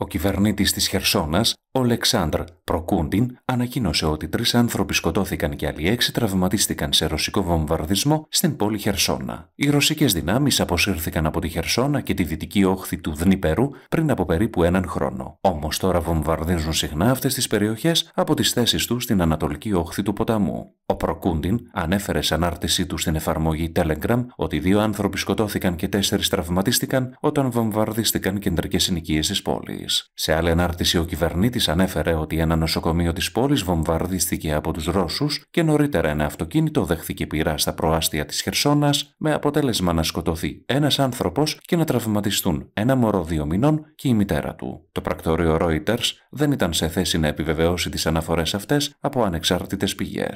Ο κυβερνήτης της Χερσόνας ο Λεξάνδρ Προκούντιν ανακοίνωσε ότι τρεις άνθρωποι σκοτώθηκαν και άλλοι έξι τραυματίστηκαν σε ρωσικό βομβαρδισμό στην πόλη Χερσόνα. Οι ρωσικές δυνάμεις αποσύρθηκαν από τη Χερσόνα και τη δυτική όχθη του Δνήπερου πριν από περίπου έναν χρόνο. Όμως τώρα βομβαρδίζουν συχνά αυτές τις περιοχές από τις θέσεις τους στην ανατολική όχθη του ποταμού. Ο Προκούντιν ανέφερε σαν άρτησή του στην εφαρμογή Telegram ότι δύο άνθρωποι σκοτώθηκαν και τέσσερις τραυματίστηκαν όταν βομβαρδίστηκαν κεντρικές συνοικίες της πόλης. Σε άλλη ανάρτηση, ο κυβερνήτης ανέφερε ότι ένα νοσοκομείο της πόλης βομβαρδίστηκε από τους Ρώσους και νωρίτερα ένα αυτοκίνητο δέχθηκε πειρά στα προάστια της Χερσόνας με αποτέλεσμα να σκοτωθεί ένας άνθρωπος και να τραυματιστούν ένα μωρό δύο μηνών και η μητέρα του. Το πρακτορείο Reuters δεν ήταν σε θέση να επιβεβαιώσει τις αναφορές αυτές από ανεξάρτητες πηγές.